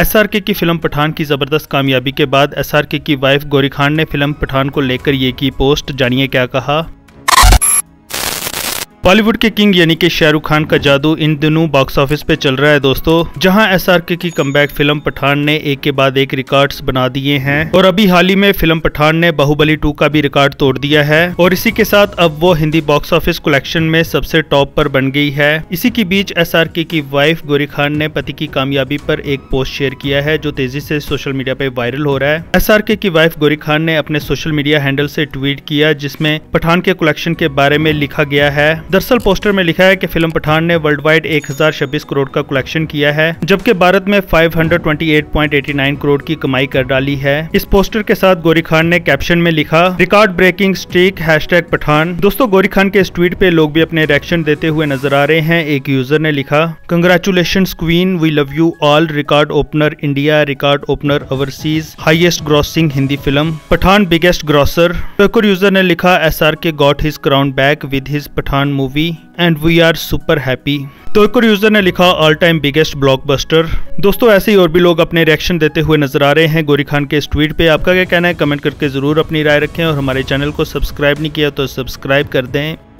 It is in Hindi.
एसआरके की फिल्म पठान की ज़बरदस्त कामयाबी के बाद एसआरके की वाइफ गौरी खान ने फिल्म पठान को लेकर ये की पोस्ट जानिए क्या कहा बॉलीवुड के किंग यानी कि शाहरुख खान का जादू इन दिनों बॉक्स ऑफिस पे चल रहा है दोस्तों जहां एसआरके की कम फिल्म पठान ने एक के बाद एक रिकॉर्ड्स बना दिए हैं और अभी हाल ही में फिल्म पठान ने बाहुबली 2 का भी रिकॉर्ड तोड़ दिया है और इसी के साथ अब वो हिंदी बॉक्स ऑफिस कलेक्शन में सबसे टॉप पर बन गई है इसी के बीच एस की वाइफ गोरी खान ने पति की कामयाबी पर एक पोस्ट शेयर किया है जो तेजी से सोशल मीडिया पे वायरल हो रहा है एस की वाइफ गोरी खान ने अपने सोशल मीडिया हैंडल से ट्वीट किया जिसमें पठान के कलेक्शन के बारे में लिखा गया है दरअसल पोस्टर में लिखा है कि फिल्म पठान ने वर्ल्ड वाइड एक करोड़ का कलेक्शन किया है जबकि भारत में 528.89 करोड़ की कमाई कर डाली है इस पोस्टर के साथ गोरी खान ने कैप्शन में लिखा record breaking streak hashtag Pathaan दोस्तों गोरी खान के इस ट्वीट पे लोग भी अपने रिएक्शन देते हुए नजर आ रहे हैं एक यूजर ने लिखा congratulation queen we love you all record opener India record opener overseas highest grossing Hindi film Pathaan biggest grosser एक यूजर ने लिखा S R K got his crown back with his Pathaan movie and we are super happy तो एक और यूजर ने लिखा ऑल टाइम बिगेस्ट ब्लॉकबस्टर दोस्तों ऐसे ही और भी लोग अपने रिएक्शन देते हुए नजर आ रहे हैं गोरी खान के इस ट्वीट पे आपका क्या कहना है कमेंट करके जरूर अपनी राय रखें और हमारे चैनल को सब्सक्राइब नहीं किया तो सब्सक्राइब कर दें